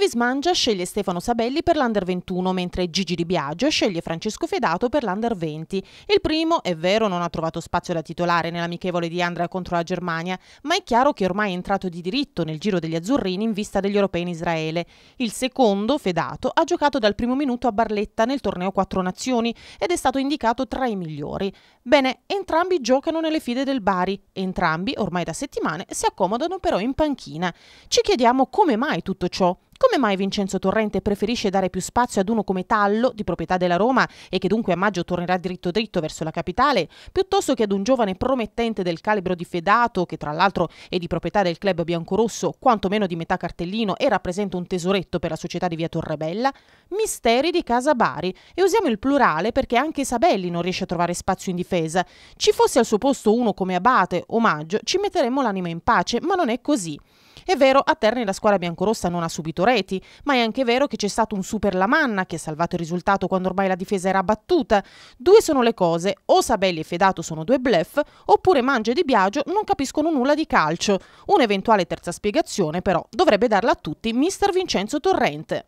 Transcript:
Davis Mangia sceglie Stefano Sabelli per l'Under 21, mentre Gigi Di Biagio sceglie Francesco Fedato per l'Under 20. Il primo, è vero, non ha trovato spazio da titolare nell'amichevole di Andrea contro la Germania, ma è chiaro che ormai è entrato di diritto nel giro degli azzurrini in vista degli europei in Israele. Il secondo, Fedato, ha giocato dal primo minuto a Barletta nel torneo Quattro Nazioni ed è stato indicato tra i migliori. Bene, entrambi giocano nelle file del Bari, entrambi ormai da settimane si accomodano però in panchina. Ci chiediamo come mai tutto ciò. Come mai Vincenzo Torrente preferisce dare più spazio ad uno come Tallo, di proprietà della Roma e che dunque a maggio tornerà dritto dritto verso la capitale, piuttosto che ad un giovane promettente del calibro di Fedato, che tra l'altro è di proprietà del club biancorosso, quantomeno di metà cartellino e rappresenta un tesoretto per la società di via Torrebella? Misteri di Casa Bari. E usiamo il plurale perché anche Sabelli non riesce a trovare spazio in difesa. Ci fosse al suo posto uno come Abate o Maggio, ci metteremmo l'anima in pace, ma non è così. È vero, a Terni la squadra biancorossa non ha subito reti, ma è anche vero che c'è stato un super Lamanna che ha salvato il risultato quando ormai la difesa era battuta. Due sono le cose, o Sabelli e Fedato sono due bluff, oppure Mangia e Di Biagio non capiscono nulla di calcio. Un'eventuale terza spiegazione però dovrebbe darla a tutti mister Vincenzo Torrente.